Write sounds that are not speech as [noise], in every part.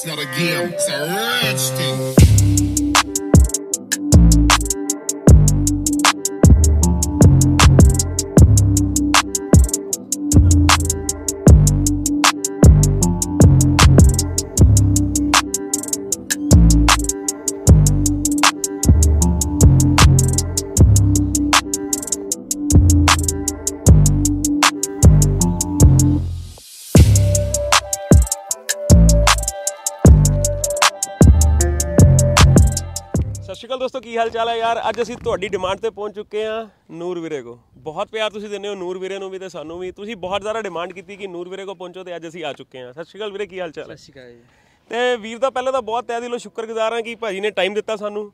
it's not a game, it's a rage thing. ਕੀ ਹਾਲ ਚਾਲ ਹੈ ਯਾਰ ਅੱਜ ਅਸੀਂ ਤੁਹਾਡੀ ਡਿਮਾਂਡ ਤੇ ਪਹੁੰਚ ਚੁੱਕੇ ਆ ਨੂਰ ਵੀਰੇ ਕੋ ਬਹੁਤ ਪਿਆਰ ਤੁਸੀਂ ਦਿੰਦੇ ਹੋ ਨੂਰ ਵੀਰੇ ਨੂੰ ਵੀ ਤੇ ਸਾਨੂੰ ਵੀ ਤੁਸੀਂ ਬਹੁਤ ਜ਼ਿਆਦਾ ਡਿਮਾਂਡ ਕੀਤੀ ਕਿ ਨੂਰ ਵੀਰੇ ਕੋ ਪਹੁੰਚੋ ਤੇ ਅੱਜ ਅਸੀਂ ਆ ਚੁੱਕੇ ਆ ਸਤਿ ਸ਼੍ਰੀ ਅਕਾਲ ਵੀਰੇ ਕੀ ਹਾਲ ਚਾਲ ਹੈ ਸਤਿ ਸ਼੍ਰੀ ਅਕਾਲ ਜੀ ਤੇ ਵੀਰ ਦਾ ਪਹਿਲਾਂ ਤਾਂ ਬਹੁਤ ਤਹਿ ਦਿਲੋਂ ਸ਼ੁਕਰਗੁਜ਼ਾਰ ਹਾਂ ਕਿ ਭਾਜੀ ਨੇ ਟਾਈਮ ਦਿੱਤਾ ਸਾਨੂੰ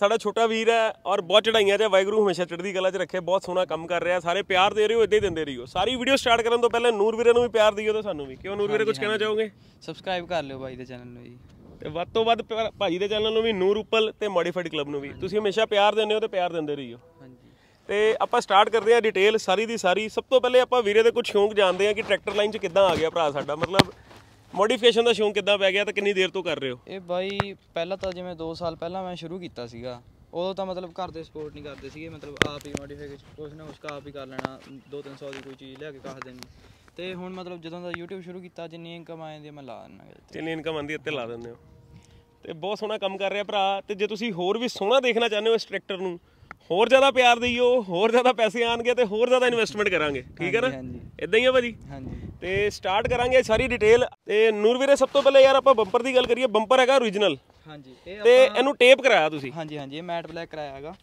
ਸਾਡਾ ਛੋਟਾ ਵੀਰ ਹੈ ਔਰ ਬਹੁਤ ਚੜਾਈਆਂ ਜੇ ਵਾਇਗਰੂ ਹਮੇਸ਼ਾ ਚੜ੍ਹਦੀ ਕਲਾ 'ਚ ਰੱਖੇ ਬਹੁਤ ਸੋਹਣਾ ਕੰਮ ਕਰ ਰਿਹਾ ਸਾਰੇ ਪਿਆਰ ਦੇ ਰਹੇ ਹੋ ਇਦਾਂ ਹੀ ਦਿੰਦੇ ਰਹੀਓ ਸਾਰੀ ਵੀਡੀਓ ਸਟਾਰਟ ਕਰਨ ਤੋਂ ਪਹਿਲਾਂ ਨੂਰ ਵੀਰੇ ਨੂੰ ਵੀ ਪਿਆਰ ਦਿਓ ਤੇ ਸਾਨੂੰ ਵੀ ਕਿਉਂ ਨੂਰ ਵੀਰੇ ਕੁਝ ਕਹਿਣਾ ਚਾਹੋਗੇ ਸਬਸਕ੍ਰਾਈਬ ਕਰ ਲਿਓ ਭਾਈ ਦੇ ਚੈਨਲ ਨੂੰ ਜੀ ਤੇ ਵੱਧ ਤੋਂ ਵੱਧ ਭਾਜੀ ਦੇ ਚੈਨਲ ਨੂੰ ਵੀ ਨੂਰ ਉਪਲ ਤੇ ਮੋਡੀਫਾਈਡ ਕਲੱਬ ਨੂੰ ਵੀ ਤੁਸੀਂ ਹਮੇਸ਼ਾ ਪਿਆਰ ਦਿੰਦੇ ਹੋ ਤੇ ਪਿਆਰ ਦਿੰਦੇ ਰਹੀਓ ਹਾਂਜੀ ਤੇ ਆਪਾਂ ਸਟਾਰਟ ਕਰਦੇ ਹਾਂ ਡਿਟੇਲ ਸਾਰੀ ਦੀ ਸਾਰੀ ਸਭ ਤੋਂ ਪਹਿਲੇ ਆਪਾਂ ਵੀਰੇ ਦੇ ਕੁਝ ਸ਼ੌਂਕ ਜਾਣਦੇ ਹਾਂ ਕਿ ਟਰੈਕਟਰ ਲਾਈਨ 'ਚ ਕਿੱਦਾਂ ਆ ਗਿਆ ਭਰਾ ਸਾਡਾ ਮਤਲਬ ਮੋਡੀਫਿਕੇਸ਼ਨ ਦਾ ਸ਼ੌਂਕ ਕਿੱਦਾਂ ਪੈ ਗਿਆ ਤੇ ਕਿੰਨੀ ਦੇਰ ਤੋਂ ਕਰ ਰਹੇ ਹੋ ਇਹ ਬਾਈ ਪਹਿਲਾਂ ਤਾਂ ਜਿਵੇਂ 2 ਸਾਲ ਪਹਿਲਾਂ ਮੈਂ ਸ਼ੁਰੂ ਕੀਤਾ ਸੀਗਾ ਉਦੋਂ ਤਾਂ ਮਤਲਬ ਘਰ ਦੇ ਸਪੋਰਟ ਨਹੀਂ ਕਰਦੇ ਸੀਗੇ ਮਤਲਬ ਆਪ ਹੀ ਮੋਡੀਫਿਕੇਸ਼ਨ ਕੁਝ ਨਾ ਉਸਕਾ ਆਪ ਹੀ ਕਰ ਲੈਣਾ 2-300 ਦੀ ਕੋਈ ਚੀਜ਼ ਲੈ ਕੇ ਕਾਹ ਦੇਣੀ ਤੇ ਹੁਣ ਮਤਲਬ ਜਦੋਂ ਦਾ YouTube ਸ਼ੁਰੂ ਕੀਤਾ ਜਿੰਨੀ ਇਨਕਮ ਆਏ ਦੀ ਮੈਂ ਲਾ ਦਿੰਦਾ ਜਿੰਨੀ ਇਨਕਮ ਆਂਦੀ ਉੱਤੇ ਲਾ ਦਿੰਦੇ ਹੋ ਤੇ ਬਹੁਤ ਸੋਹਣਾ ਕੰਮ ਕਰ ਰਿਹਾ ਭਰਾ ਤੇ ਜੇ ਤੁਸੀਂ ਹੋਰ ਵੀ ਸੋਹਣਾ ਦੇਖਣਾ ਚਾਹੁੰਦੇ ਹੋ ਇਸ ਟਰੈਕਟਰ ਨੂੰ ਹੋਰ ਜ਼ਿਆਦਾ ਪਿਆਰ ਦਿਓ ਹੋਰ ਜ਼ਿਆਦਾ ਪੈਸੇ ਆਣਗੇ ਤੇ ਹੋਰ ਜ਼ਿਆਦਾ ਇਨਵੈਸਟਮੈਂਟ ਕਰਾਂਗੇ ਠੀਕ ਹੈ ਨਾ ਇਦਾਂ ਹੀ ਆ ਭਾਜੀ ਹਾਂਜੀ ਤੇ ਸਟਾਰਟ ਕਰਾਂਗੇ ਸਾਰੀ ਡਿਟੇਲ ਤੇ ਨੂਰ ਵੀਰੇ ਸਭ ਤੋਂ ਪਹਿਲੇ ਯਾਰ ਆਪਾਂ ਬੰਪਰ ਦੀ ਗੱਲ ਕਰੀਏ ਬੰਪਰ ਹੈਗਾ origignal ਹਾਂਜੀ ਤੇ ਇਹਨੂੰ ਟੇਪ ਕਰਾਇਆ ਤੁਸੀਂ ਹਾਂਜੀ ਹਾਂਜੀ ਇਹ ਮੈਟ ਬਲੈਕ ਕਰਾਇਆ ਹੈਗਾ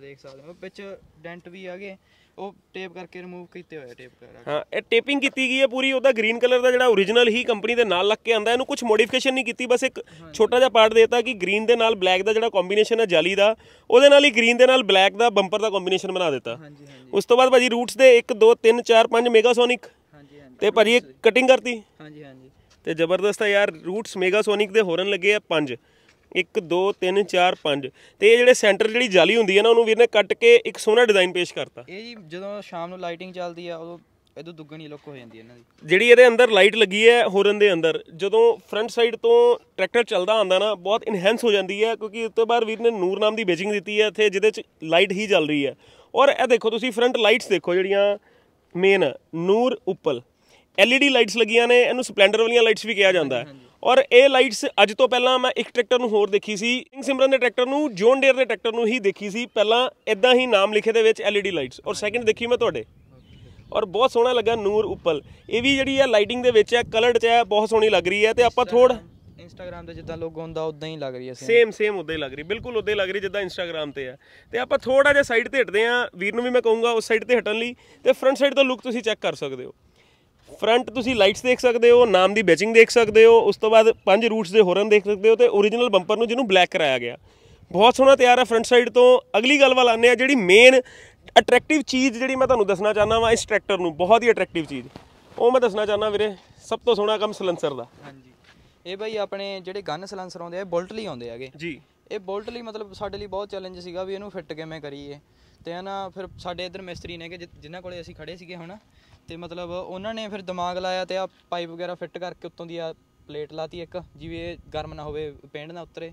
ਦੇਖ ਸਕਦੇ ਹੋ ਵਿੱਚ ਡੈਂਟ ਵੀ ਆਗੇ ਉਹ ਟੇਪ ਕਰਕੇ ਰਿਮੂਵ ਕੀਤੇ ਹੋਏ ਟੇਪ ਕਰਕੇ ਹਾਂ ਇਹ ਟੇਪਿੰਗ ਕੀਤੀ ਗਈ ਹੈ ਪੂਰੀ ਉਹਦਾ ਗ੍ਰੀਨ ਕਲਰ ਦਾ ਜਿਹੜਾ origignal ਹੀ ਕੰਪਨੀ ਦੇ ਨਾਲ ਲੱਗ ਕੇ ਆਂਦਾ ਇਹਨੂੰ ਕੁਝ ਮੋਡੀਫਿਕੇਸ਼ਨ ਨਹੀਂ ਕੀਤੀ ਬਸ ਇੱਕ ਛੋਟਾ ਜਿਹਾ ਪਾਰਟ ਦੇਤਾ ਕਿ ਗ੍ਰੀਨ ਦੇ ਨਾਲ ਬਲੈਕ ਦਾ ਜਿਹੜਾ ਕੰਬੀਨੇਸ਼ਨ ਹੈ ਜਾਲੀ ਦਾ ਉਹਦੇ ਨਾਲ ਹੀ ਗ੍ਰੀਨ ਦੇ ਨਾਲ ਬਲੈਕ ਦਾ ਬੰਪਰ ਦਾ ਕੰਬੀਨੇਸ਼ਨ ਬਣਾ ਦਿੱਤਾ ਹਾਂਜੀ ਹਾਂਜੀ ਉਸ ਤੋਂ ਬਾਅਦ ਭਾਜੀ ਰੂਟਸ ਦੇ 1 2 3 4 5 ਮੈਗਾਸੋਨਿਕ ਹਾਂਜੀ ਹਾਂਜੀ ਤੇ ਭਾਜੀ ਕਟਿੰਗ ਕਰਤੀ ਹਾਂਜੀ ਹਾਂਜੀ ਤੇ ਜ਼ਬਰਦਸਤ ਆ ਯਾਰ ਰੂਟਸ ਮੈਗਾਸੋਨਿਕ ਦੇ ਹੋਰਨ ਲੱਗੇ ਆ 5 1 2 3 4 5 ਤੇ ਇਹ ਜਿਹੜੇ ਸੈਂਟਰ ਜਿਹੜੀ ਜਾਲੀ ਹੁੰਦੀ ਹੈ ਨਾ ਉਹਨੂੰ ਵੀਰ ਨੇ ਕੱਟ ਕੇ ਇੱਕ ਸੋਹਣਾ ਡਿਜ਼ਾਈਨ ਪੇਸ਼ ਕਰਤਾ ਇਹ ਜੀ ਜਦੋਂ ਸ਼ਾਮ ਨੂੰ ਲਾਈਟਿੰਗ ਚੱਲਦੀ ਆ ਉਦੋਂ ਇਹਦੋਂ ਦੁੱਗਣੀ ਲੁੱਕ ਹੋ ਜਾਂਦੀ ਹੈ ਇਹਨਾਂ ਦੀ ਜਿਹੜੀ ਇਹਦੇ ਅੰਦਰ ਲਾਈਟ ਲੱਗੀ ਹੈ ਹੋਰਨ ਦੇ ਅੰਦਰ ਜਦੋਂ ਫਰੰਟ ਸਾਈਡ ਤੋਂ ਟਰੈਕਟਰ ਚੱਲਦਾ ਆਂਦਾ ਨਾ ਬਹੁਤ ਇਨਹੈਂਸ ਹੋ ਜਾਂਦੀ ਹੈ ਕਿਉਂਕਿ ਉੱਤੇ ਬਾਹਰ ਵੀਰ ਨੇ ਨੂਰ ਨਾਮ ਦੀ ਬੇਜਿੰਗ ਦਿੱਤੀ ਹੈ ਇੱਥੇ ਜਿਹਦੇ ਚ ਲਾਈਟ ਹੀ ਚੱਲ ਰਹੀ ਹੈ ਔਰ ਇਹ ਦੇਖੋ ਤੁਸੀਂ ਫਰੰਟ ਲਾਈਟਸ ਦੇਖੋ ਜਿਹੜੀਆਂ main Noor Uppal LED lights ਲੱਗੀਆਂ ਨੇ ਇਹਨੂੰ ਸਪਲੈਂਡਰ ਵਾਲੀਆਂ ਲਾਈਟਸ ਵੀ ਕਿਹਾ ਜਾਂਦਾ ਹੈ ਔਰ ਇਹ ਲਾਈਟਸ ਅੱਜ ਤੋਂ ਪਹਿਲਾਂ ਮੈਂ ਇੱਕ ਟਰੈਕਟਰ ਨੂੰ ਹੋਰ ਦੇਖੀ ਸੀ ਸਿੰਘ ਸਿਮਰਨ ਦੇ ਟਰੈਕਟਰ ਨੂੰ ਜੋਨ ਡੇਅਰ ਦੇ ਟਰੈਕਟਰ ਨੂੰ ਹੀ ਦੇਖੀ ਸੀ ਪਹਿਲਾਂ ਇਦਾਂ ਹੀ ਨਾਮ ਲਿਖੇ ਦੇ ਵਿੱਚ ਐਲਈਡੀ ਲਾਈਟਸ ਔਰ ਸੈਕਿੰਡ ਦੇਖੀ ਮੈਂ ਤੁਹਾਡੇ ਔਰ ਬਹੁਤ ਸੋਹਣਾ ਲੱਗਾ ਨੂਰ ਉਪਲ ਇਹ ਵੀ ਜਿਹੜੀ ਹੈ ਲਾਈਟਿੰਗ ਦੇ ਵਿੱਚ ਹੈ ਕਲਰਡ ਚ ਹੈ ਬਹੁਤ ਸੋਹਣੀ ਲੱਗ ਰਹੀ ਹੈ ਤੇ ਆਪਾਂ ਥੋੜ ਇੰਸਟਾਗ੍ਰam ਤੇ ਜਿੱਦਾਂ ਲੋਕ ਹੁੰਦਾ ਉਦਾਂ ਹੀ ਲੱਗ ਰਹੀ ਹੈ ਸੇਮ ਸੇਮ ਉਦਾਂ ਹੀ ਲੱਗ ਰਹੀ ਬਿਲਕੁਲ ਉਦਾਂ ਹੀ ਲੱਗ ਰਹੀ ਜਿੱਦਾਂ ਇੰਸਟਾਗ੍ਰam ਤੇ ਆ ਤੇ ਆਪਾਂ ਥੋੜਾ ਜਿਹਾ ਸਾਈਡ ਤੇ ਹਟਦੇ ਆ ਵੀਰ ਨੂੰ ਵੀ ਮੈਂ ਕਹੂੰਗਾ ਉਸ ਸਾਈਡ ਤੇ ਹਟਣ ਲਈ ਤੇ ਫਰੰਟ ਸਾਈਡ ਦਾ ਲੁੱਕ ਤੁਸੀਂ ਚੈੱਕ ਕਰ ਸਕਦੇ ਹੋ ਫਰੰਟ ਤੁਸੀਂ ਲਾਈਟਸ ਦੇਖ ਸਕਦੇ ਹੋ ਨਾਮ ਦੀ ਬੈਚਿੰਗ ਦੇਖ ਸਕਦੇ ਹੋ ਉਸ ਤੋਂ ਬਾਅਦ ਪੰਜ ਰੂਟਸ ਦੇ ਹੋਰਨ ਦੇਖ ਸਕਦੇ ਹੋ ਤੇ origignal ਬੰਪਰ ਨੂੰ ਜਿਹਨੂੰ ਬਲੈਕ ਕਰਾਇਆ ਗਿਆ ਬਹੁਤ ਸੋਹਣਾ ਤਿਆਰ ਹੈ ਫਰੰਟ ਸਾਈਡ ਤੋਂ ਅਗਲੀ ਗੱਲ ਵੱਲ ਆਨੇ ਆ ਜਿਹੜੀ ਮੇਨ ਅਟਰੈਕਟਿਵ ਚੀਜ਼ ਜਿਹੜੀ ਮੈਂ ਤੁਹਾਨੂੰ ਦੱਸਣਾ ਚਾਹਨਾ ਵਾਂ ਇਸ ਟਰੈਕਟਰ ਨੂੰ ਬਹੁਤ ਹੀ ਅਟਰੈਕਟਿਵ ਚੀਜ਼ ਉਹ ਮੈਂ ਦੱਸਣਾ ਚਾਹਨਾ ਵੀਰੇ ਸਭ ਤੋਂ ਸੋਹਣਾ ਕੰਮ ਸਲੈਂਸਰ ਦਾ ਹਾਂਜੀ ਇਹ ਬਾਈ ਆਪਣੇ ਜਿਹੜੇ ਗਨ ਸਲੈਂਸਰ ਆਉਂਦੇ ਆ ਬੁਲਟ ਲਈ ਆਉਂਦੇ ਹੈਗੇ ਜੀ ਇਹ ਬੁਲਟ ਲਈ ਮਤਲਬ ਸਾਡੇ ਲਈ ਬਹੁਤ ਚੈਲੰਜ ਸੀਗਾ ਵੀ ਇਹਨੂੰ ਫਿੱਟ ਕਿਵੇਂ ਕਰੀਏ ਤੇ ਹਨਾ ਨਾ ਫਿਰ ਸਾਡੇ ਇਧਰ ਮਿਸਤਰੀ ਨੇ ਕਿ ਜਿਨ੍ਹਾਂ ਕੋਲੇ ਅਸੀਂ ਖੜੇ ਸੀਗੇ ਹੁਣ ਤੇ ਮਤਲਬ ਉਹਨਾਂ ਨੇ ਫਿਰ ਦਿਮਾਗ ਲਾਇਆ ਤੇ ਆ ਪਾਈਪ ਵਗੈਰਾ ਫਿੱਟ ਕਰਕੇ ਉੱਤੋਂ ਦੀ ਆ ਪਲੇਟ ਲਾਤੀ ਇੱਕ ਜਿਵੇਂ ਇਹ ਗਰਮ ਨਾ ਹੋਵੇ ਪੈਂਡ ਨਾ ਉਤਰੇ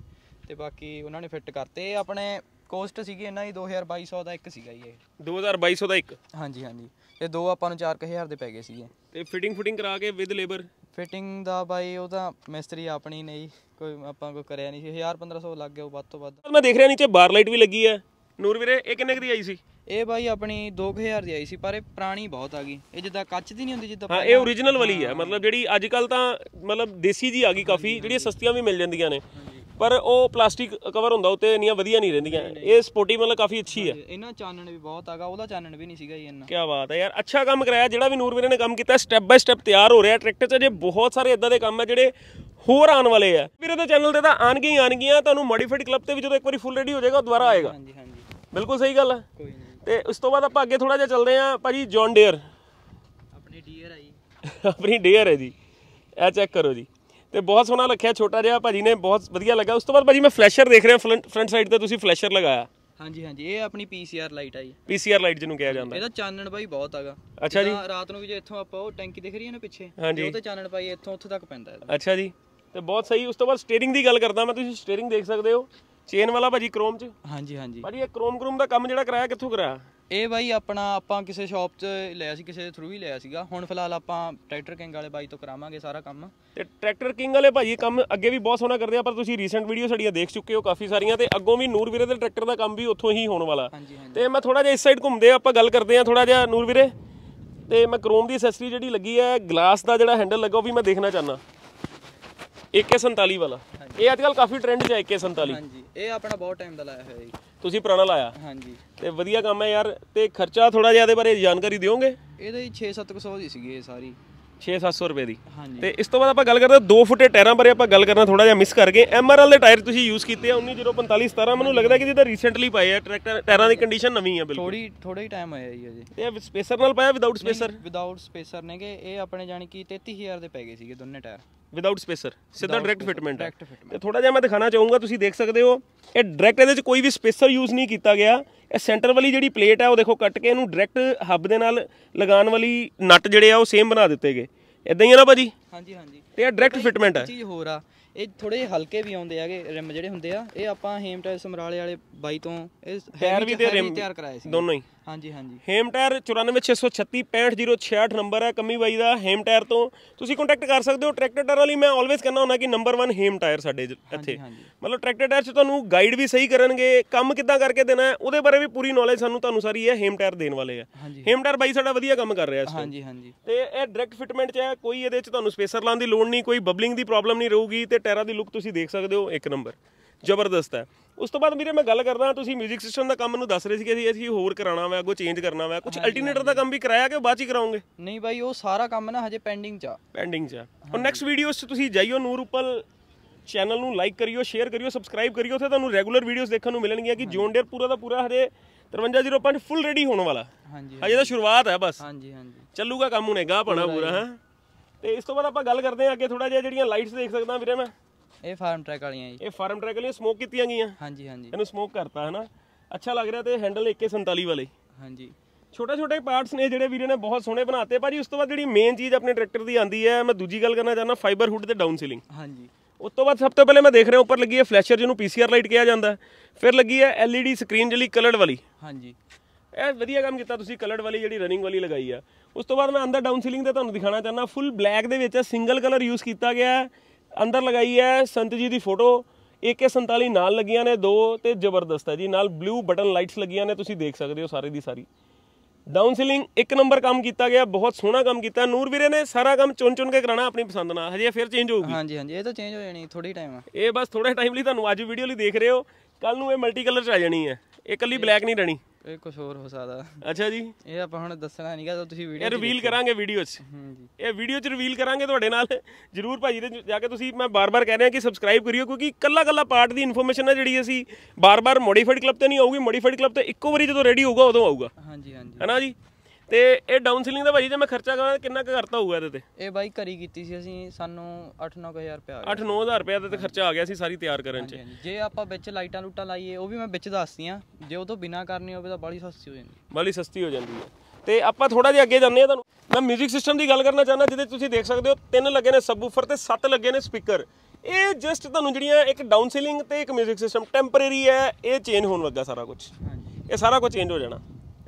ਤੇ ਬਾਕੀ ਉਹਨਾਂ ਨੇ ਫਿੱਟ ਕਰਤੇ ਆਪਣੇ ਕੋਸਟ ਸੀਗੀ ਇਹਨਾਂ ਦੀ 2200 ਦਾ ਇੱਕ ਸੀਗਾ ਇਹ 2200 ਦਾ ਇੱਕ ਹਾਂਜੀ ਹਾਂਜੀ ਤੇ ਦੋ ਆਪਾਂ ਨੂੰ 4000 ਦੇ ਪੈ ਗਏ ਸੀਗੇ ਤੇ ਫਿਟਿੰਗ ਫੁਟਿੰਗ ਕਰਾ ਕੇ ਵਿਦ ਲੇਬਰ ਫਿਟਿੰਗ ਦਾ ਬਾਈ ਉਹ ਤਾਂ ਮਿਸਤਰੀ ਆਪਣੀ ਨਹੀਂ ਕੋਈ ਆਪਾਂ ਕੋਈ ਕਰਿਆ ਨਹੀਂ ਸੀ 1000 1500 ਲੱਗ ਗਿਆ ਉਹ ਵੱਧ ਤੋਂ ਵੱਧ ਮੈਂ ਦੇਖ ਰਿਹਾ ਨੀਚੇ ਬਾਰ ਲਾਈਟ ਵੀ ਲੱਗੀ ਹੈ ਨੂਰ ਵੀਰੇ ਇਹ ਕਿੰਨੇ ਦੀ ਆਈ ਸੀ ਇਹ ਬਾਈ ਆਪਣੀ 2000 ਦੀ ਆਈ ਸੀ ਪਰ ਇਹ ਪੁਰਾਣੀ ਬਹੁਤ ਆ ਗਈ ਇਹ ਜਿੱਦਾਂ ਕੱਚ ਦੀ ਨਹੀਂ ਹੁੰਦੀ ਜਿੱਦਾਂ ਹਾਂ ਇਹ origignal ਵਾਲੀ ਹੈ ਮਤਲਬ ਜਿਹੜੀ ਅੱਜ ਕੱਲ ਤਾਂ ਮਤਲਬ ਦੇਸੀ ਜੀ ਆ ਗਈ ਕਾਫੀ ਜਿਹੜੀਆਂ ਸਸਤੀਆਂ ਵੀ ਮਿਲ ਜਾਂਦੀਆਂ ਨੇ ਪਰ ਉਹ ਪਲਾਸਟਿਕ ਕਵਰ ਹੁੰਦਾ ਉੱਤੇ ਇੰਨੀਆਂ ਵਧੀਆ ਨਹੀਂ ਰਹਿੰਦੀਆਂ ਇਹ ਸਪੋਰਟੀ ਮਤਲਬ ਕਾਫੀ ਅੱਛੀ ਹੈ ਇਹਨਾਂ ਚਾਨਣ ਵੀ ਬਹੁਤ ਆਗਾ ਉਹਦਾ ਚਾਨਣ ਵੀ ਨਹੀਂ ਸੀਗਾ ਜੀ ਇੰਨਾ ਕੀ ਬਾਤ ਹੈ ਯਾਰ ਅੱਛਾ ਕੰਮ ਕਰਾਇਆ ਜਿਹੜਾ ਵੀ ਨੂਰ ਵੀਰੇ ਨੇ ਕੰਮ ਕੀਤਾ ਸਟੈਪ ਬਾਈ ਸਟੈਪ ਤਿਆਰ ਹੋ ਰਿਹਾ ਟਰੈਕਟਰ 'ਚ ਜੇ ਬਹੁਤ ਸਾਰੇ ਇਦਾਂ ਦੇ ਕੰਮ ਹੈ ਜਿਹੜੇ ਹੋਰ ਆਉਣ ਵਾਲੇ ਆ ਵੀਰੇ ਦੇ ਚੈਨਲ ਤੇ ਤਾਂ ਆਣਗੇ ਆਣਗੀਆਂ ਤੁਹਾਨੂੰ ਮੋਡੀਫਾਈਡ ਕਲੱਬ ਤੇ ਵੀ ਜਦੋਂ ਇੱਕ ਵਾਰੀ ਫੁੱਲ ਰੈਡੀ ਹੋ ਜਾਏਗਾ ਦੁਬਾਰਾ ਆਏਗਾ ਹਾਂਜੀ ਹਾਂਜੀ ਬਿਲਕੁਲ ਸਹੀ ਗੱਲ ਹੈ ਕੋਈ ਨਹੀਂ ਤੇ ਉਸ ਤੋਂ ਬਾਅਦ ਆਪਾਂ ਅੱਗੇ ਥੋੜਾ ਜਿਹਾ ਚੱਲਦੇ ਆਂ ਭਾਜੀ ਜੌਨ ਡੇਅਰ ਆਪਣੀ ਡੀਅਰ ਆਈ [laughs] ਆਪਣੀ ਡੇਅਰ ਹੈ ਜੀ ਇਹ ਚੈੱਕ ਕਰੋ ਜੀ ਤੇ ਬਹੁਤ ਸੋਹਣਾ ਲੱਗਿਆ ਛੋਟਾ ਜਿਹਾ ਭਾਜੀ ਨੇ ਬਹੁਤ ਵਧੀਆ ਲੱਗਾ ਉਸ ਤੋਂ ਬਾਅਦ ਭਾਜੀ ਮੈਂ ਫਲੈਸ਼ਰ ਦੇਖ ਰਿਹਾ ਫਰੰਟ ਸਾਈਡ ਤੇ ਤੁਸੀਂ ਫਲੈਸ਼ਰ ਲਗਾਇਆ ਹਾਂਜੀ ਹਾਂਜੀ ਇਹ ਆਪਣੀ ਪੀਸੀਆਰ ਲਾਈਟ ਆ ਜੀ ਪੀਸੀਆਰ ਲਾਈਟ ਜਿਹਨੂੰ ਕਿਹਾ ਜਾਂਦਾ ਇਹਦਾ ਚਾਨਣ ਬਾਈ ਬਹੁਤ ਹੈਗਾ ਅੱਛਾ ਜੀ ਰਾਤ ਨੂੰ ਵੀ ਜੇ ਇੱਥੋਂ ਆਪਾਂ ਉਹ ਟੈਂਕੀ ਦਿਖ ਰਹੀ ਹੈ ਨਾ ਪਿੱਛੇ ਉਹ ਤੇ ਚਾਨਣ ਪਾਈ ਇੱਥੋਂ ਉੱਥੇ ਤੱਕ ਪੈਂਦਾ ਹੈ ਅੱਛਾ ਜੀ ਤੇ ਬਹੁਤ ਸਹੀ ਉਸ ਤੋਂ ਬਾਅਦ ਸਟੀਅਰਿੰਗ ਦੀ ਗੱਲ ਕਰਦਾ ਮੈਂ ਤੁਸੀਂ ਸਟੀਅਰਿੰਗ ਦੇਖ ਸਕਦੇ ਹੋ ਚੇਨ ਵਾਲਾ ਭਾਜੀ ਕ੍ਰੋਮ ਚ ਹਾਂਜੀ ਹਾਂਜੀ ਭਾਜੀ ਇਹ ਕ੍ਰੋਮ ਕ੍ਰੋਮ ਦਾ ਕੰਮ ਜਿਹੜਾ ਕਰਾਇਆ ਕਿੱਥੋਂ ਕਰਾਇਆ ਇਹ ਬਾਈ ਆਪਣਾ ਆਪਾਂ ਕਿਸੇ ਸ਼ਾਪ 'ਚ ਲਿਆ ਸੀ ਕਿਸੇ ਦੇ ਥਰੂ ਹੀ ਲਿਆ ਸੀਗਾ ਹੁਣ ਫਿਲਹਾਲ ਆਪਾਂ ਟਰੈਕਟਰ ਕਿੰਗ ਵਾਲੇ ਬਾਈ ਤੋਂ ਕਰਾਵਾਂਗੇ ਸਾਰਾ ਕੰਮ ਤੇ ਟਰੈਕਟਰ ਕਿੰਗ ਵਾਲੇ ਭਾਜੀ ਕੰਮ ਅੱਗੇ ਵੀ ਬਹੁਤ ਸੋਹਣਾ ਕਰਦੇ ਆ ਪਰ ਤੁਸੀਂ ਰੀਸੈਂਟ ਵੀਡੀਓ ਸਾਡੀਆਂ ਦੇਖ ਚੁੱਕੇ ਹੋ ਕਾਫੀ ਸਾਰੀਆਂ ਤੇ ਅੱਗੋਂ ਵੀ ਨੂਰ ਵੀਰੇ ਦੇ ਟਰੈਕਟਰ ਦਾ ਕੰਮ ਵੀ ਉੱਥੋਂ ਹੀ ਹੋਣ ਵਾਲਾ ਤੇ ਮੈਂ ਥੋੜਾ ਜਿਹਾ ਇਸ ਸਾਈਡ ਘੁੰਮਦੇ ਆਪਾਂ ਗੱਲ ਕਰਦੇ ਆ ਥੋੜਾ ਜਿਹਾ ਨੂਰ ਵੀਰੇ ਤੇ ਮੈਂ ਕ੍ਰੋਮ ਦੀ ਅਸੈਸਰੀ ਜਿਹੜੀ ਲੱਗੀ ਹੈ ਗਲਾਸ ਦਾ ਜਿਹੜਾ ਹੈਂਡਲ ਲੱਗਾ ਉਹ ਵੀ ਮੈਂ ਦੇਖਣਾ ਚਾਹਨਾ AK47 ਵਾਲਾ ਇਹ ਅੱਜ ਕੱਲ ਕਾਫੀ ਟ੍ਰੈਂਡ 'ਚ ਹੈ AK47 ਹਾਂਜੀ ਇਹ ਆਪਣਾ ਬਹੁਤ ਟਾਈਮ ਦਾ ਲਾਇਆ ਹੋਇਆ ਜੀ ਤੁਸੀਂ ਪੁਰਾਣਾ ਲਾਇਆ ਹਾਂਜੀ ਤੇ ਵਧੀਆ ਕੰਮ ਹੈ ਯਾਰ ਤੇ ਖਰਚਾ ਥੋੜਾ ਜਿਆਦਾ ਬਾਰੇ ਜਾਣਕਾਰੀ ਦਿਓਗੇ ਇਹਦਾ ਹੀ 6-700 ਦੀ ਸੀਗੀ ਇਹ ਸਾਰੀ 6-700 ਰੁਪਏ ਦੀ ਤੇ ਇਸ ਤੋਂ ਬਾਅਦ ਆਪਾਂ ਗੱਲ ਕਰਦੇ 2 ਫੁੱਟੇ ਟਾਇਰਾਂ ਬਾਰੇ ਆਪਾਂ ਗੱਲ ਕਰਨਾ ਥੋੜਾ ਜਿਹਾ ਮਿਸ ਕਰ ਗਏ ਐਮਆਰਐਲ ਦੇ ਟਾਇਰ ਤੁਸੀਂ ਯੂਜ਼ ਕੀਤੇ ਆ 1945 17 ਮੈਨੂੰ ਲੱਗਦਾ ਕਿ ਜਿਹਦਾ ਰੀਸੈਂਟਲੀ ਪਾਇਆ ਟਰੈਕਟਰ ਟਾਇਰਾਂ ਦੀ ਕੰਡੀਸ਼ਨ ਨਵੀਂ ਆ ਬਿਲਕੁਲ ਥੋੜੀ ਥੋੜਾ ਹੀ ਟਾਈਮ ਆਇਆ ਜੀ ਅਜੇ ਇਹ ਸਪੇਸਰ ਨਾਲ ਪਾਇਆ ਵਿਦਆਊਟ ਸਪੇਸਰ ਵਿਦਆਊਟ ਸਪੇਸਰ ਨੇਗੇ ਇਹ ਆਪਣੇ ਜਾਨੀ ਕਿ 33000 ਦੇ ਪੈ ਗਏ ਸੀਗੇ ਦੋਨੇ ਟਾਇਰ ਵਿਦਆਊਟ ਸਪੇਸਰ ਸਿੱਧਾ ਡਾਇਰੈਕਟ ਫਿਟਮੈਂਟ ਹੈ ਤੇ ਥੋੜਾ ਜਿਹਾ ਮੈਂ ਦਿਖਾਣਾ ਚਾਹੂੰਗਾ ਤੁਸੀਂ ਦੇਖ ਸਕਦੇ ਹੋ ਇਹ ਡਾਇਰੈਕਟ ਇਹਦੇ ਵਿੱਚ ਕੋਈ ਵੀ ਸਪੇਸਰ ਯੂਜ਼ ਨਹੀਂ ਕੀਤਾ ਗਿਆ ਇਹ ਸੈਂਟਰ ਵਾਲੀ ਜਿਹੜੀ ਪਲੇਟ ਹੈ ਉਹ ਦੇਖੋ ਕੱਟ ਕੇ ਇਹਨੂੰ ਡਾਇਰੈਕਟ ਹੱਬ ਦੇ ਨਾਲ ਲਗਾਉਣ ਵਾਲੀ ਨਟ ਜਿਹੜੇ ਆ ਉਹ ਸੇਮ ਬਣਾ ਦਿੱਤੇ ਗਏ ਇਦਾਂ ਹੀ ਆ ਨਾ ਭਾਜੀ ਹਾਂਜੀ ਹਾਂਜੀ ਤੇ ਇਹ ਡਾਇਰੈਕਟ ਫਿਟਮੈਂਟ ਹੈ ਚੀਜ਼ ਹੋਰ ਆ ਇਹ ਥੋੜੇ ਹਲਕੇ ਵੀ ਆਉਂਦੇ ਆਗੇ ਰਿਮ ਜਿਹੜੇ ਹੁੰਦੇ ਆ ਇਹ ਆਪਾਂ ਹੇਮਟਾ ਸਮਰਾਲੇ ਵਾਲੇ ਬਾਈ ਤੋਂ ਇਹ ਪੈਰ ਵੀ ਤੇ ਰਿਮ ਤਿਆਰ ਕਰਾਏ ਸੀ ਦੋਨੋਂ ਹੀ ਹਾਂਜੀ ਹਾਂਜੀ ਹੇਮ ਟਾਇਰ 9463365066 ਨੰਬਰ ਹੈ ਕਮੀ ਬਾਈ ਦਾ ਹੇਮ ਟਾਇਰ ਤੋਂ ਤੁਸੀਂ ਕੰਟੈਕਟ ਕਰ ਸਕਦੇ ਹੋ ਟਰੈਕਟਰ ਟਾਇਰ ਵਾਲੀ ਮੈਂ ਆਲਵੇਸ ਕਹਿੰਦਾ ਹੁੰਦਾ ਕਿ ਨੰਬਰ 1 ਹੇਮ ਟਾਇਰ ਸਾਡੇ ਇੱਥੇ ਮਤਲਬ ਟਰੈਕਟਰ ਟਾਇਰ 'ਚ ਤੁਹਾਨੂੰ ਗਾਈਡ ਵੀ ਸਹੀ ਕਰਨਗੇ ਕੰਮ ਕਿੱਦਾਂ ਕਰਕੇ ਦੇਣਾ ਹੈ ਉਹਦੇ ਬਾਰੇ ਵੀ ਪੂਰੀ ਨੌਲੇਜ ਸਾਨੂੰ ਤੁਹਾਨੂੰ ਸਾਰੀ ਹੈ ਹੇਮ ਟਾਇਰ ਦੇਣ ਵਾਲੇ ਆ ਹੇਮ ਟਾਇਰ ਬਾਈ ਸਾਡਾ ਵਧੀਆ ਕੰਮ ਕਰ ਰਿਹਾ ਇਸ ਹਾਂਜੀ ਹਾਂਜੀ ਤੇ ਇਹ ਡਾਇਰੈਕਟ ਫਿਟਮੈਂਟ 'ਚ ਹੈ ਕੋਈ ਇਹਦੇ 'ਚ ਤੁਹਾਨੂੰ ਸਪੇਸਰ ਲਾਉਣ ਦੀ ਲੋੜ ਨਹੀਂ ਕੋਈ ਬਬਲਿੰਗ ਦੀ ਪ੍ਰੋਬਲਮ ਨਹੀਂ ਰਹੂਗੀ ਤੇ ਟਾਇਰਾਂ ਦੀ ਲੁੱਕ ਤੁਸੀਂ ਦੇਖ ਸਕਦੇ ਹੋ ਇੱਕ ਨੰਬਰ ਜ਼ਬਰਦਸਤ ਹੈ ਉਸ ਤੋਂ ਬਾਅਦ ਵੀਰੇ ਮੈਂ ਗੱਲ ਕਰਦਾ ਤੁਸੀਂ 뮤직 ਸਿਸਟਮ ਦਾ ਕੰਮ ਨੂੰ ਦੱਸ ਰਹੇ ਸੀ ਕਿ ਅਸੀਂ ਹੋਰ ਕਰਾਣਾ ਵਾ ਅੱਗੋ ਚੇਂਜ ਕਰਨਾ ਵਾ ਕੁਝ ਅਲਟਰਨੇਟਰ ਦਾ ਕੰਮ ਵੀ ਕਰਾਇਆ ਕਿ ਬਾਅਦ ਚ ਕਰਾਉਂਗੇ ਨਹੀਂ ਬਾਈ ਉਹ ਸਾਰਾ ਕੰਮ ਨਾ ਹਜੇ ਪੈਂਡਿੰਗ ਚ ਆ ਪੈਂਡਿੰਗ ਚ ਆ ਨੈਕਸਟ ਵੀਡੀਓਸ ਚ ਤੁਸੀਂ ਜਾਈਓ ਨੂਰ ਉਪਲ ਚੈਨਲ ਨੂੰ ਲਾਈਕ ਕਰਿਓ ਸ਼ੇਅਰ ਕਰਿਓ ਸਬਸਕ੍ਰਾਈਬ ਕਰਿਓ ਤੇ ਤੁਹਾਨੂੰ ਰੈਗੂਲਰ ਵੀਡੀਓਸ ਦੇਖਣ ਨੂੰ ਮਿਲਣਗੀਆਂ ਕਿ ਜੋਨ ਡੇਅਰ ਪੂਰਾ ਦਾ ਪੂਰਾ ਹਰੇ 5305 ਫੁੱਲ ਰੈਡੀ ਹੋਣ ਵਾਲਾ ਹਾਂਜੀ ਹਜੇ ਤਾਂ ਸ਼ੁਰੂਆਤ ਹੈ ਬਸ ਹਾਂਜੀ ਹਾਂਜੀ ਚੱਲੂਗਾ ਕੰਮ ਹੁਣੇ ਗਾ ਪਣਾ ਪੂਰਾ ਹਾਂ ਤੇ ਇਸ ਤੋਂ ਬਾਅਦ ਆਪਾਂ ਗੱਲ ਕਰਦੇ ਹਾਂ ਅੱਗੇ ਥੋੜਾ ਜਿਹਾ ਜਿਹੜੀਆਂ ਲਾਈਟਸ ਦੇਖ ਸਕਦਾ ਵੀਰੇ ਮੈਂ ਇਹ ਫਾਰਮ ਟਰੈਕ ਵਾਲੀਆਂ ਜੀ ਇਹ ਫਾਰਮ ਟਰੈਕ ਵਾਲੀਆਂ ਸਮੋਕ ਕੀਤੀਆਂ ਗਈਆਂ ਹਾਂਜੀ ਹਾਂਜੀ ਇਹਨੂੰ ਸਮੋਕ ਕਰਤਾ ਹਨਾ ਅੱਛਾ ਲੱਗ ਰਿਹਾ ਤੇ ਹੈਂਡਲ AK47 ਵਾਲੇ ਹਾਂਜੀ ਛੋਟੇ ਛੋਟੇ ਪਾਰਟਸ ਨੇ ਜਿਹੜੇ ਵੀਰੇ ਨੇ ਬਹੁਤ ਸੋਹਣੇ ਬਣਾਤੇ ਭਾਜੀ ਉਸ ਤੋਂ ਬਾਅਦ ਜਿਹੜੀ ਮੇਨ ਚੀਜ਼ ਆਪਣੇ ਟਰੈਕਟਰ ਦੀ ਆਂਦੀ ਹੈ ਮੈਂ ਦੂਜੀ ਗੱਲ ਕਰਨਾ ਚਾਹੁੰਦਾ ਫਾਈਬਰ ਹੁੱਡ ਤੇ ਡਾਊਨ ਸੀਲਿੰਗ ਹਾਂਜੀ ਉਸ ਤੋਂ ਬਾਅਦ ਸਭ ਤੋਂ ਪਹਿਲੇ ਮੈਂ ਦੇਖ ਰਿਹਾ ਉੱਪਰ ਲੱਗੀ ਹੈ ਫਲੈਸ਼ਰ ਜਿਹਨੂੰ ਪੀਸੀਆਰ ਲਾਈਟ ਕਿਹਾ ਜਾਂਦਾ ਫਿਰ ਲੱਗੀ ਹੈ ਐਲਈਡੀ ਸਕਰੀਨ ਜਿਹੜੀ ਕਲਰਡ ਵਾਲੀ ਹਾਂਜੀ ਇਹ ਵਧੀਆ ਕੰਮ ਕੀਤਾ ਤੁਸੀਂ ਕਲਰਡ ਵਾਲੀ ਜਿਹੜੀ ਰਨਿੰਗ ਵਾਲੀ ਲਗਾਈ ਆ ਉਸ ਤੋਂ ਬਾਅਦ ਮੈਂ ਅੰਦਰ ਡਾਊਨ ਸੀਲਿੰਗ ਤੇ ਤੁਹਾਨੂੰ ਦਿਖਾਣਾ ਚਾਹੁੰਦਾ ਫੁੱਲ ਬਲੈਕ ਦੇ ਵਿੱਚ ਸਿੰਗਲ ਕਲਰ ਯੂਜ਼ ਕੀਤਾ ਗਿਆ ਹੈ ਅੰਦਰ ਲਗਾਈ ਹੈ ਸੰਤ ਜੀ ਦੀ ਫੋਟੋ AK47 ਨਾਲ ਲੱਗੀਆਂ ਨੇ ਦੋ ਤੇ ਜ਼ਬਰਦਸਤ ਹੈ ਜੀ ਨਾਲ ਬਲੂ ਬਟਨ ਲਾਈਟਸ ਲੱਗੀਆਂ ਨੇ ਤੁਸੀਂ ਦੇਖ ਸਕਦੇ ਹੋ ਸਾਰੇ ਦੀ ਸਾਰੀ ਡਾਊਨ ਸੀਲਿੰਗ ਇੱਕ ਨੰਬਰ ਕੰਮ ਕੀਤਾ ਗਿਆ ਬਹੁਤ ਸੋਹਣਾ ਕੰਮ ਕੀਤਾ ਨੂਰ ਵੀਰੇ ਨੇ ਸਾਰਾ ਕੰਮ ਚੁਣ ਚੁਣ ਕੇ ਕਰਾਣਾ ਆਪਣੀ ਪਸੰਦ ਨਾਲ ਹਜੇ ਫਿਰ ਚੇਂਜ ਹੋਊਗੀ ਹਾਂਜੀ ਹਾਂਜੀ ਇਹ ਤਾਂ ਚੇਂਜ ਹੋ ਜਾਣੀ ਥੋੜੀ ਟਾਈਮ ਆ ਇਹ ਬਸ ਥੋੜੇ ਟਾਈਮ ਲਈ ਤੁਹਾਨੂੰ ਅੱਜ ਵੀਡੀਓ ਲਈ ਦੇਖ ਰਹੇ ਹੋ ਕੱਲ ਨੂੰ ਇਹ ਮਲਟੀ ਕਲਰ ਚ ਆ ਜਾਣੀ ਹੈ ਇਹ ਕੱਲੀ ਬਲੈਕ ਨਹੀਂ ਰਹਿਣੀ ਇਹ ਕੁਝ ਹੋਰ ਹੋ ਸਕਦਾ ਅੱਛਾ ਜੀ ਇਹ ਆਪਾਂ ਹੁਣ ਦੱਸਣਾ ਨਹੀਂਗਾ ਤਾਂ ਤੁਸੀਂ ਵੀਡੀਓ ਇਹ ਰਿਵੀਲ ਕਰਾਂਗੇ ਵੀਡੀਓ 'ਚ ਇਹ ਵੀਡੀਓ 'ਚ ਰਿਵੀਲ ਕਰਾਂਗੇ ਤੁਹਾਡੇ ਨਾਲ ਜਰੂਰ ਭਾਜੀ ਦੇ ਜਾ ਕੇ ਤੁਸੀਂ ਮੈਂ ਬਾਰ-ਬਾਰ ਕਹਿ ਰਿਹਾ ਕਿ ਸਬਸਕ੍ਰਾਈਬ ਕਰਿਓ ਕਿਉਂਕਿ ਕੱਲਾ ਕੱਲਾ ਪਾਰਟ ਦੀ ਇਨਫੋਰਮੇਸ਼ਨ ਹੈ ਜਿਹੜੀ ਅਸੀਂ ਬਾਰ-ਬਾਰ ਮੋਡੀਫਾਈਡ ਕਲੱਬ ਤੇ ਨਹੀਂ ਆਊਗੀ ਮੋਡੀਫਾਈਡ ਕਲੱਬ ਤੇ ਇੱਕੋ ਵਾਰੀ ਜਦੋਂ ਰੈਡੀ ਹੋਊਗਾ ਉਦੋਂ ਆਊਗਾ ਹਾਂਜੀ ਹਾਂਜੀ ਹੈਨਾ ਜੀ ਤੇ ਇਹ ਡਾਊਨ ਸੀਲਿੰਗ ਦਾ ਭਾਈ ਜੇ ਮੈਂ ਖਰਚਾ ਕਰਾਂ ਕਿੰਨਾ ਕੁ ਕਰਤਾ ਹੋਊਗਾ ਇਹਦੇ ਤੇ ਇਹ ਬਾਈ ਕਰੀ ਕੀਤੀ ਸੀ ਅਸੀਂ ਸਾਨੂੰ 8-9000 ਰੁਪਏ ਆ 8-9000 ਰੁਪਏ ਦਾ ਤੇ ਖਰਚਾ ਆ ਗਿਆ ਸੀ ਸਾਰੀ ਤਿਆਰ ਕਰਨ 'ਚ ਜੇ ਆਪਾਂ ਵਿੱਚ ਲਾਈਟਾਂ ਲੂਟਾਂ ਲਾਈਏ ਉਹ ਵੀ ਮੈਂ ਵਿੱਚ ਦੱਸਦੀ ਆ ਜੇ ਉਹ ਤੋਂ ਬਿਨਾ ਕਰਨੀ ਹੋਵੇ ਤਾਂ ਬੜੀ ਸਸਤੀ ਹੋ ਜਾਂਦੀ ਬੜੀ ਸਸਤੀ ਹੋ ਜਾਂਦੀ ਹੈ ਤੇ ਆਪਾਂ ਥੋੜਾ ਜਿਹਾ ਅੱਗੇ ਜਾਂਦੇ ਆ ਤੁਹਾਨੂੰ ਮੈਂ 뮤직 ਸਿਸਟਮ ਦੀ ਗੱਲ ਕਰਨਾ ਚਾਹੁੰਦਾ ਜਿਹਦੇ ਤੁਸੀਂ ਦੇਖ ਸਕਦੇ ਹੋ ਤਿੰਨ ਲੱਗੇ ਨੇ ਸਬਵੂਫਰ ਤੇ ਸੱਤ ਲੱਗੇ ਨੇ ਸਪੀਕਰ ਇਹ ਜਸਟ ਤੁਹਾਨੂੰ ਜਿਹੜੀਆਂ ਇੱਕ ਡਾਊਨ ਸੀਲਿੰਗ ਤੇ ਇੱਕ 뮤직 ਸਿਸਟਮ ਟੈਂਪਰੇਰੀ ਹੈ ਇਹ ਚੇਂਜ ਹੋਣ ਲੱਗਾ ਸਾਰਾ ਕੁਝ ਇਹ ਸਾਰਾ ਕੁਝ ਚੇਂਜ ਹੋ ਜਾਣਾ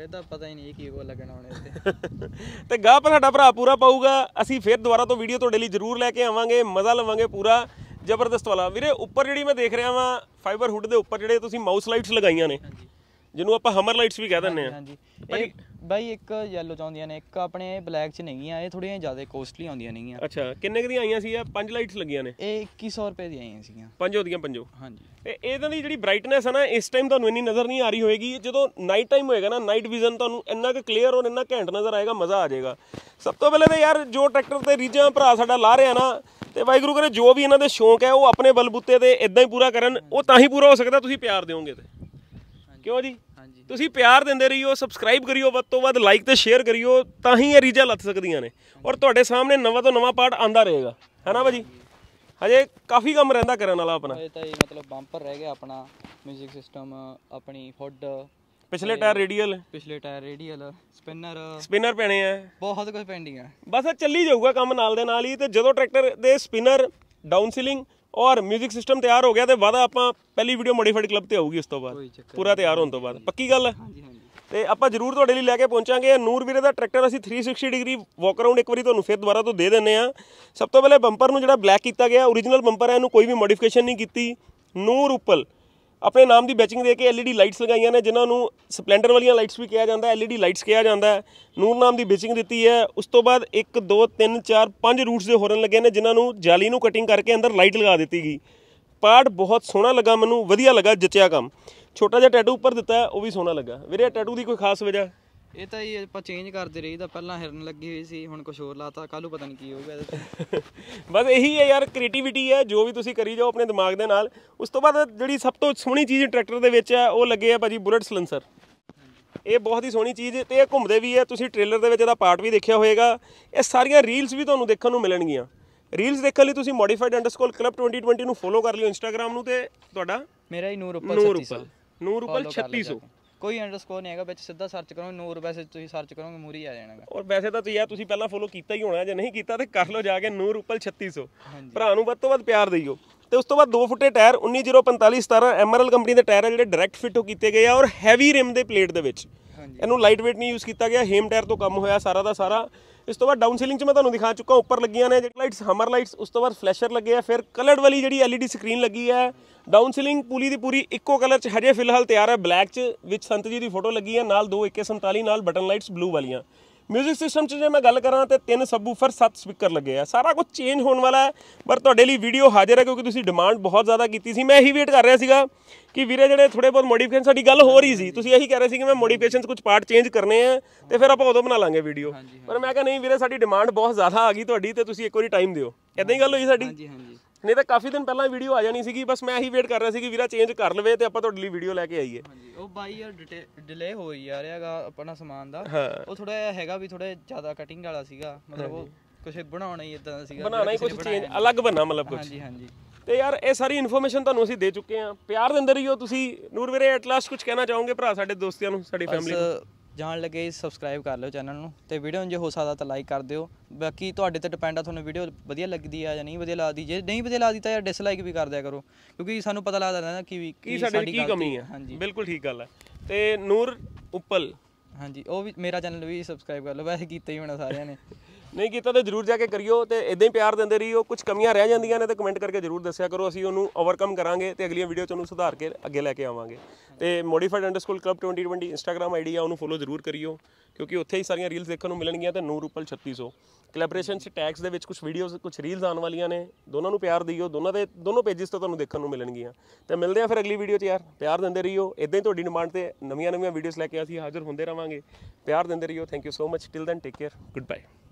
ਇਹਦਾ ਪਤਾ ਹੀ ਨਹੀਂ ਕੀ ਕੋ ਲੱਗਣਾ ਹੁਣ ਇੱਥੇ [laughs] ਤੇ ਗਾਹ ਪਰ ਸਾਡਾ ਭਰਾ ਪੂਰਾ ਪਾਊਗਾ ਅਸੀਂ ਫਿਰ ਦੁਬਾਰਾ ਤੋਂ ਵੀਡੀਓ ਤੁਹਾਡੇ ਲਈ ਜ਼ਰੂਰ ਲੈ ਕੇ ਆਵਾਂਗੇ ਮਜ਼ਾ ਲਵਾਂਗੇ ਪੂਰਾ ਜ਼ਬਰਦਸਤ ਵਾਲਾ ਵੀਰੇ ਉੱਪਰ ਜਿਹੜੀ ਮੈਂ ਦੇਖ ਰਿਹਾ ਵਾਂ ਫਾਈਬਰ ਹੁੱਡ ਦੇ ਉੱਪਰ ਜਿਹੜੇ ਤੁਸੀਂ ਮਾਊਸ ਲਾਈਟਸ ਲਗਾਈਆਂ ਨੇ ਜਿਹਨੂੰ ਆਪਾਂ ਹਮਰ ਲਾਈਟਸ ਵੀ ਕਹਿ ਦਿੰਦੇ ਆ ਹਾਂਜੀ ਭਾਈ ਬਾਈ ਇੱਕ yellow ਚ ਆਉਂਦੀਆਂ ਨੇ ਇੱਕ ਆਪਣੇ ਬਲੈਕ ਚ ਨਹੀਂ ਇਹ ਥੋੜੀਆਂ ਜ਼ਿਆਦਾ ਕੋਸਟਲੀ ਆਉਂਦੀਆਂ ਆ ਅੱਛਾ ਕਿੰਨੇ ਕ ਦੀਆਂ ਆਈਆਂ ਸੀ ਇਹ ਪੰਜ ਲਾਈਟਸ ਲੱਗੀਆਂ ਨੇ ਇਹ 2100 ਰੁਪਏ ਦੀਆਂ ਆਈਆਂ ਸੀਗੀਆਂ ਪੰਜੋ ਦੀਆਂ ਪੰਜੋ ਹਾਂਜੀ ਤੇ ਇਹਨਾਂ ਦੀ ਜਿਹੜੀ ਬ੍ਰਾਈਟਨੈਸ ਹੈ ਨਾ ਇਸ ਟਾਈਮ ਤੁਹਾਨੂੰ ਇੰਨੀ ਨਜ਼ਰ ਨਹੀਂ ਆ ਰਹੀ ਹੋਏਗੀ ਜਦੋਂ ਨਾਈਟ ਟਾਈਮ ਹੋਏਗਾ ਨਾ ਨਾਈਟ ਵਿਜ਼ਨ ਤੁਹਾਨੂੰ ਇੰਨਾ ਕ ਕਲੀਅਰ ਹੋਣ ਇੰਨਾ ਘੈਂਟ ਨਜ਼ਰ ਆਏਗਾ ਮਜ਼ਾ ਆ ਜਾਏਗਾ ਸਭ ਤੋਂ ਪਹਿਲੇ ਤਾਂ ਯਾਰ ਜੋ ਟਰੈਕਟਰ ਤੇ ਰੀਜਾਂ ਭਰਾ ਸਾਡਾ ਲਾ ਰਿਆ ਨਾ ਤੇ ਵਾਹਿਗੁਰੂ ਕਰੇ ਜੋ ਵੀ ਇਹਨਾਂ ਦੇ ਸ਼ੌਂਕ ਹੈ ਉਹ ਆਪਣੇ ਬਲਬੂਤੇ ਤੇ ਇਦਾਂ ਹੀ ਪੂਰਾ ਕਰਨ ਉਹ ਤਾਂ ਹੀ ਪੂਰਾ ਹੋ ਸਕਦਾ ਤੁਸੀਂ ਪਿਆਰ ਦਿਓਗੇ ਤੇ ਕਿਉਂ ਜੀ ਹਾਂਜੀ ਤੁਸੀਂ ਪਿਆਰ ਦਿੰਦੇ ਰਹੀਓ ਸਬਸਕ੍ਰਾਈਬ ਕਰਿਓ ਵੱਧ ਤੋਂ ਵੱਧ ਲਾਈਕ ਤੇ ਸ਼ੇਅਰ ਕਰਿਓ ਤਾਂ ਹੀ ਇਹ ਰੀਜਾ ਲੱਥ ਸਕਦੀਆਂ ਨੇ ਔਰ ਤੁਹਾਡੇ ਸਾਹਮਣੇ ਨਵਾਂ ਤੋਂ ਨਵਾਂ ਪਾਰਟ ਆਂਦਾ ਰਹੇਗਾ ਹੈਨਾ ਭਾਜੀ ਹਜੇ ਕਾਫੀ ਕੰਮ ਰਹਿੰਦਾ ਕਰਨ ਵਾਲਾ ਆਪਣਾ ਇਹ ਤਾਂ ਇਹ ਮਤਲਬ ਬੰਪਰ ਰਹਿ ਗਿਆ ਆਪਣਾ 뮤직 ਸਿਸਟਮ ਆਪਣੀ ਹੁੱਡ ਪਿਛਲੇ ਟਾਇਰ ਰੇਡੀਅਲ ਪਿਛਲੇ ਟਾਇਰ ਰੇਡੀਅਲ ਸਪਿਨਰ ਸਪਿਨਰ ਪੈਣੇ ਆ ਬਹੁਤ ਕੁਝ ਪੈਂਡਿੰਗ ਆ ਬਸ ਚੱਲੀ ਜਾਊਗਾ ਕੰਮ ਨਾਲ ਦੇ ਨਾਲ ਹੀ ਤੇ ਜਦੋਂ ਟਰੈਕਟਰ ਦੇ ਸਪਿਨਰ ਡਾਊਨ ਸੀਲਿੰਗ ਔਰ 뮤직 ਸਿਸਟਮ ਤਿਆਰ ਹੋ ਗਿਆ ਤੇ ਵਾਦਾ ਆਪਾਂ ਪਹਿਲੀ ਵੀਡੀਓ ਮੋਡੀਫਾਈਡ ਕਲੱਬ ਤੇ ਆਊਗੀ ਉਸ ਤੋਂ ਬਾਅਦ ਪੂਰਾ ਤਿਆਰ ਹੋਣ ਤੋਂ ਬਾਅਦ ਪੱਕੀ ਗੱਲ ਹੈ ਹਾਂਜੀ ਹਾਂਜੀ ਤੇ ਆਪਾਂ ਜ਼ਰੂਰ ਤੁਹਾਡੇ ਲਈ ਲੈ ਕੇ ਪਹੁੰਚਾਂਗੇ ਨੂਰ ਵੀਰੇ ਦਾ ਟਰੈਕਟਰ ਅਸੀਂ 360 ਡਿਗਰੀ ਵਾਕ ਅਰਾਊਂਡ ਇੱਕ ਵਾਰੀ ਤੁਹਾਨੂੰ ਫਿਰ ਦੁਬਾਰਾ ਤੋਂ ਦੇ ਦਿੰਨੇ ਆ ਸਭ ਤੋਂ ਪਹਿਲੇ ਬੰਪਰ ਨੂੰ ਜਿਹੜਾ ਬਲੈਕ ਕੀਤਾ ਗਿਆ origignal ਬੰਪਰ ਹੈ ਇਹਨੂੰ ਕੋਈ ਵੀ ਮੋਡੀਫਿਕੇਸ਼ਨ ਨਹੀਂ ਕੀਤੀ ਨੂਰ ਉਪਲ ਆਪਣੇ ਨਾਮ ਦੀ ਬੈਚਿੰਗ ਦੇ ਕੇ ਐਲਈਡੀ ਲਾਈਟਸ ਲਗਾਈਆਂ ਨੇ ਜਿਨ੍ਹਾਂ ਨੂੰ ਸਪਲੈਂਡਰ ਵਾਲੀਆਂ ਲਾਈਟਸ ਵੀ ਕਿਹਾ ਜਾਂਦਾ ਐਲਈਡੀ ਲਾਈਟਸ ਕਿਹਾ ਜਾਂਦਾ ਨੂਰ ਨਾਮ ਦੀ ਬੈਚਿੰਗ ਦਿੱਤੀ ਹੈ ਉਸ ਤੋਂ ਬਾਅਦ 1 2 3 4 5 ਰੂਟਸ ਦੇ ਹੋਰਨ ਲੱਗੇ ਨੇ ਜਿਨ੍ਹਾਂ ਨੂੰ ਜਾਲੀ ਨੂੰ ਕਟਿੰਗ ਕਰਕੇ ਅੰਦਰ ਲਾਈਟ ਲਗਾ ਦਿੱਤੀ ਗਈ ਪਾਰਟ ਬਹੁਤ ਸੋਹਣਾ ਲੱਗਾ ਮੈਨੂੰ ਵਧੀਆ ਲੱਗਾ ਜਚਿਆ ਕੰਮ ਛੋਟਾ ਜਿਹਾ ਟੈਟੂ ਉੱਪਰ ਦਿੱਤਾ ਉਹ ਵੀ ਸੋਹਣਾ ਲੱਗਾ ਵੀਰੇ ਟੈਟੂ ਦੀ ਕੋਈ ਖਾਸ ਵਜ੍ਹਾ ਇਹ ਤਾਂ ਹੀ ਆਪਾਂ ਚੇਂਜ ਕਰਦੇ ਰਹੀਦਾ ਪਹਿਲਾਂ ਹਿਰਨ ਲੱਗੀ ਹੋਈ ਸੀ ਹੁਣ ਕੁਝ ਹੋਰ ਲਾਤਾ ਕੱਲੂ ਪਤਾ ਨਹੀਂ ਕੀ ਹੋਊਗਾ ਇਹਦੇ ਤੇ [laughs] ਬਸ ਇਹੀ ਹੈ ਯਾਰ ਕ੍ਰੀਏਟੀਵਿਟੀ ਹੈ ਜੋ ਵੀ ਤੁਸੀਂ ਕਰੀ ਜਾਓ ਆਪਣੇ ਦਿਮਾਗ ਦੇ ਨਾਲ ਉਸ ਤੋਂ ਬਾਅਦ ਜਿਹੜੀ ਸਭ ਤੋਂ ਸੋਹਣੀ ਚੀਜ਼ ਟਰੈਕਟਰ ਦੇ ਵਿੱਚ ਹੈ ਉਹ ਲੱਗੇ ਆ ਭਾਜੀ ਬੁਲਟ ਸਲੈਂਸਰ ਇਹ ਬਹੁਤ ਹੀ ਸੋਹਣੀ ਚੀਜ਼ ਤੇ ਇਹ ਘੁੰਮਦੇ ਵੀ ਹੈ ਤੁਸੀਂ ਟ੍ਰੇਲਰ ਦੇ ਵਿੱਚ ਇਹਦਾ ਪਾਰਟ ਵੀ ਦੇਖਿਆ ਹੋਵੇਗਾ ਇਹ ਸਾਰੀਆਂ ਰੀਲਸ ਵੀ ਤੁਹਾਨੂੰ ਦੇਖਣ ਨੂੰ ਮਿਲਣਗੀਆਂ ਰੀਲਸ ਦੇਖਣ ਲਈ ਤੁਸੀਂ ਮੋਡੀਫਾਈਡ ਅੰਡਰਸਕੋਰ ਕਲੱਬ 2020 ਨੂੰ ਫੋਲੋ ਕਰ ਲਿਓ ਇੰਸਟਾਗ੍ਰam ਨੂੰ ਤੇ ਤੁਹਾਡਾ ਮੇਰਾ ਹੀ ਨੂਰ ਉਪਰ 3600 ਨੂਰ ਉਪਲ 3600 ਕੋਈ ਅੰਡਰਸਕੋਰ ਨਹੀਂ ਹੈਗਾ ਵਿੱਚ ਸਿੱਧਾ ਸਰਚ ਕਰੋਗੇ ਨੂਰ ਵੈਸੇ ਤੁਸੀਂ ਸਰਚ ਕਰੋਗੇ ਮੂਰੀ ਆ ਜਾਣਾਗਾ ਔਰ ਵੈਸੇ ਤਾਂ ਤੁਸੀਂ ਯਾਰ ਤੁਸੀਂ ਪਹਿਲਾਂ ਫੋਲੋ ਕੀਤਾ ਹੀ ਹੋਣਾ ਜੇ ਨਹੀਂ ਕੀਤਾ ਤੇ ਕਰ ਲਓ ਜਾ ਕੇ ਨੂਰ ਉਪਲ 3600 ਭਰਾ ਨੂੰ ਵੱਧ ਤੋਂ ਵੱਧ ਪਿਆਰ ਦਿਓ ਤੇ ਉਸ ਤੋਂ ਬਾਅਦ 2 ਫੁੱਟੇ ਟਾਇਰ 19045 17 ਐਮਆਰਐਲ ਕੰਪਨੀ ਦੇ ਟਾਇਰ ਆ ਜਿਹੜੇ ਡਾਇਰੈਕਟ ਫਿੱਟ ਹੋ ਕੀਤੇ ਗਏ ਆ ਔਰ ਹੈਵੀ ਰਿਮ ਦੇ ਪਲੇਟ ਦੇ ਵਿੱਚ ਇਹਨੂੰ ਲਾਈਟ weight ਨਹੀਂ ਯੂਜ਼ ਕੀਤਾ ਗਿਆ ਹੇਮ ਟਾਇਰ ਤੋਂ ਕੰਮ ਹੋਇਆ ਸਾਰਾ ਦਾ ਸਾਰਾ ਇਸ ਤੋਂ ਬਾਅਦ ਡਾਊਨ ਸੀਲਿੰਗ 'ਚ ਮੈਂ ਤੁਹਾਨੂੰ ਦਿਖਾ ਚੁੱਕਾ ਉੱਪਰ ਲੱਗੀਆਂ ਨੇ ਜਿਹੜੀ ਲਾਈਟਸ ਹਮਰ ਲਾਈਟਸ ਉਸ ਤੋਂ ਬਾਅਦ ਫਲੈਸ਼ਰ ਲੱਗੇ ਆ ਫਿਰ ਕਲਰਡ ਵਾਲੀ ਜਿਹੜੀ ਐਲਈਡੀ ਸਕਰੀਨ ਲੱਗੀ ਹੈ ਡਾਊਨ ਸੀਲਿੰਗ ਪੂਰੀ ਦੀ ਪੂਰੀ ਇੱਕੋ ਕਲਰ 'ਚ ਹਜੇ ਫਿਲਹਾਲ ਤਿਆਰ ਹੈ ਬਲੈਕ 'ਚ ਵਿੱਚ ਸੰਤ ਜੀ ਦੀ ਫੋਟੋ ਲੱਗੀ ਹੈ ਨਾਲ ਦੋ AK47 ਨਾਲ ਬਟਨ ਲਾਈਟਸ ਬਲੂ ਵਾਲੀਆਂ ਮਿਊਜ਼ਿਕ ਸਿਸਟਮ 'ਚ ਜੇ ਮੈਂ ਗੱਲ ਕਰਾਂ ਤੇ ਤਿੰਨ ਸਬਵੂਫਰ ਸੱਤ ਸਪੀਕਰ ਲੱਗੇ ਆ ਸਾਰਾ ਕੁਝ ਚੇਂਜ ਹੋਣ ਵਾਲਾ ਹੈ ਪਰ ਤੁਹਾਡੇ ਲਈ ਵੀਡੀਓ ਹਾਜ਼ਰ ਹੈ ਕਿਉਂਕਿ ਤੁਸੀਂ ਡਿਮਾਂਡ ਬਹੁਤ ਜ਼ਿਆਦਾ ਕੀਤੀ ਸੀ ਮੈਂ ਇਹੀ ਵੇਟ ਕਰ ਰਿਹਾ ਸੀਗਾ ਕਿ ਵੀਰੇ ਜਿਹੜੇ ਥੋੜੇ ਬਹੁਤ ਮੋਡੀਫਿਕੇਸ਼ਨ ਸਾਡੀ ਗੱਲ ਹੋ ਰਹੀ ਸੀ ਤੁਸੀਂ ਇਹੀ ਕਹਿ ਰਹੇ ਸੀ ਕਿ ਮੈਂ ਮੋਡੀਫਿਕੇਸ਼ਨਸ ਕੁਝ ਪਾਰਟ ਚੇਂਜ ਕਰਨੇ ਆ ਤੇ ਫਿਰ ਆਪਾਂ ਉਦੋਂ ਬਣਾ ਲਾਂਗੇ ਵੀਡੀਓ ਪਰ ਮੈਂ ਕਿਹਾ ਨਹੀਂ ਵੀਰੇ ਸਾਡੀ ਡਿਮਾਂਡ ਬਹੁਤ ਜ਼ਿਆਦਾ ਆ ਗਈ ਤੁਹਾਡੀ ਤੇ ਤੁਸੀਂ ਇੱਕ ਵਾਰੀ ਟਾਈਮ ਦਿਓ ਇਦਾਂ ਹੀ ਗੱਲ ਹੋਈ ਸਾਡੀ ਹਾਂਜੀ ਹਾਂਜੀ ਨਹੀਂ ਤਾਂ ਕਾਫੀ ਦਿਨ ਪਹਿਲਾਂ ਵੀਡੀਓ ਆ ਜਾਣੀ ਸੀਗੀ ਬਸ ਮੈਂ ਇਹੀ ਵੇਟ ਕਰ ਰਿਹਾ ਸੀ ਕਿ ਵੀਰਾ ਚੇਂਜ ਕਰ ਲਵੇ ਤੇ ਆਪਾਂ ਤੁਹਾਡੇ ਲਈ ਵੀਡੀਓ ਲੈ ਕੇ ਆਈਏ ਹਾਂਜੀ ਉਹ ਬਾਈ ਯਾਰ ਡਿਲੇ ਹੋ ਹੀ ਆ ਰਿਹਾਗਾ ਆਪਣਾ ਸਮਾਨ ਦਾ ਉਹ ਥੋੜਾ ਹੈਗਾ ਵੀ ਥੋੜਾ ਜ਼ਿਆਦਾ ਕਟਿੰਗ ਵਾਲਾ ਸੀਗਾ ਮਤਲਬ ਉਹ ਕੁਝ ਬਣਾਉਣਾ ਹੀ ਇਦਾਂ ਦਾ ਸੀਗਾ ਬਣਾਉਣਾ ਹੀ ਕੁਝ ਚੇਂਜ ਅਲੱਗ ਬਣਾ ਮਤਲਬ ਕੁਝ ਹਾਂਜੀ ਹਾਂਜੀ ਤੇ ਯਾਰ ਇਹ ਸਾਰੀ ਇਨਫੋਰਮੇਸ਼ਨ ਤੁਹਾਨੂੰ ਅਸੀਂ ਦੇ ਚੁੱਕੇ ਹਾਂ ਪਿਆਰ ਦੇ ਅੰਦਰ ਹੀ ਹੋ ਤੁਸੀਂ ਨੂਰ ਵੀਰੇ ਐਟ ਲਾਸਟ ਕੁਝ ਕਹਿਣਾ ਚਾਹੋਗੇ ਭਰਾ ਸਾਡੇ ਦੋਸਤਿਆਂ ਨੂੰ ਸਾਡੀ ਫੈਮਿਲੀ ਨੂੰ ਜਾਣ ਲੱਗੇ ਸਬਸਕ੍ਰਾਈਬ ਕਰ ਲਿਓ ਚੈਨਲ ਨੂੰ ਤੇ ਵੀਡੀਓ ਨੂੰ ਜੇ ਹੋ ਸਕਦਾ ਤਾਂ ਲਾਈਕ ਕਰ ਦਿਓ ਬਾਕੀ ਤੁਹਾਡੇ ਤੇ ਡਿਪੈਂਡ ਆ ਤੁਹਾਨੂੰ ਵੀਡੀਓ ਵਧੀਆ ਲੱਗਦੀ ਆ ਜਾਂ ਨਹੀਂ ਵਧੀਆ ਲੱਗਦੀ ਜੇ ਨਹੀਂ ਵਧੀਆ ਲੱਗਦੀ ਤਾਂ ਯਾਰ ਡਿਸਲਾਈਕ ਵੀ ਕਰ ਦਿਆ ਕਰੋ ਕਿਉਂਕਿ ਸਾਨੂੰ ਪਤਾ ਲੱਗਦਾ ਨਾ ਕਿ ਕੀ ਸਾਡੀ ਕੀ ਕਮੀ ਆ ਹਾਂਜੀ ਬਿਲਕੁਲ ਠੀਕ ਗੱਲ ਆ ਤੇ ਨੂਰ ਉੱਪਲ ਹਾਂਜੀ ਉਹ ਵੀ ਮੇਰਾ ਚੈਨਲ ਵੀ ਸਬਸਕ੍ਰਾਈਬ ਕਰ ਲਓ ਵੈਸੇ ਕੀਤਾ ਹੀ ਹੋਣਾ ਸਾਰਿਆਂ ਨੇ [laughs] ਨਹੀਂ ਕੀਤਾ ਤੇ ਜਰੂਰ ਜਾ ਕੇ ਕਰਿਓ ਤੇ ਇਦਾਂ ਹੀ ਪਿਆਰ ਦਿੰਦੇ ਰਹੀਓ ਕੁਝ ਕਮੀਆਂ ਰਹਿ ਜਾਂਦੀਆਂ ਨੇ ਤੇ ਕਮੈਂਟ ਕਰਕੇ ਜਰੂਰ ਦੱਸਿਆ ਕਰੋ ਅਸੀਂ ਉਹਨੂੰ ਓਵਰਕਮ ਕਰਾਂਗੇ ਤੇ ਅਗਲੀਆਂ ਵੀਡੀਓ ਚ ਉਹਨੂੰ ਸੁਧਾਰ ਕੇ ਅੱਗੇ ਲੈ ਕੇ ਆਵਾਂਗੇ ਤੇ modified_club2020 ਇੰਸਟਾਗ੍ਰam ਆਈਡੀ ਆ ਉਹਨੂੰ ਫੋਲੋ ਜਰੂਰ ਕਰਿਓ ਕਿਉਂਕਿ ਉੱਥੇ ਹੀ ਸਾਰੀਆਂ ਰੀਲਸ ਦੇਖਣ ਨੂੰ ਮਿਲਣਗੀਆਂ ਤੇ ਨੂਰ ਉਪਲ 3600 ਕਲੈਬੋਰੇਸ਼ਨ ਚ ਟੈਗਸ ਦੇ ਵਿੱਚ ਕੁਝ ਵੀਡੀਓਜ਼ ਕੁਝ ਰੀਲਸ ਆਉਣ ਵਾਲੀਆਂ ਨੇ ਦੋਨਾਂ ਨੂੰ ਪਿਆਰ ਦਿਓ ਦੋਨਾਂ ਦੇ ਦੋਨੋਂ ਪੇजेस ਤੋਂ ਤੁਹਾਨੂੰ ਦੇਖਣ ਨੂੰ ਮਿਲਣਗੀਆਂ ਤੇ ਮਿਲਦੇ ਆ ਫਿਰ ਅਗਲੀ ਵੀਡੀਓ 'ਚ ਯਾਰ ਪਿਆਰ ਦਿੰਦੇ ਰਹੀਓ ਇਦਾਂ ਹੀ ਤੁਹਾਡੀ ਡਿਮਾਂਡ ਤੇ ਨਵੀਆਂ ਨਵੀਆਂ ਵੀਡੀਓਜ਼ ਲੈ ਕੇ ਅਸੀਂ ਹਾਜ਼ਰ ਹੁੰਦੇ ਰਵਾਂਗੇ ਪਿਆਰ ਦਿੰਦੇ ਰਹੀਓ thank you so much till then take care good bye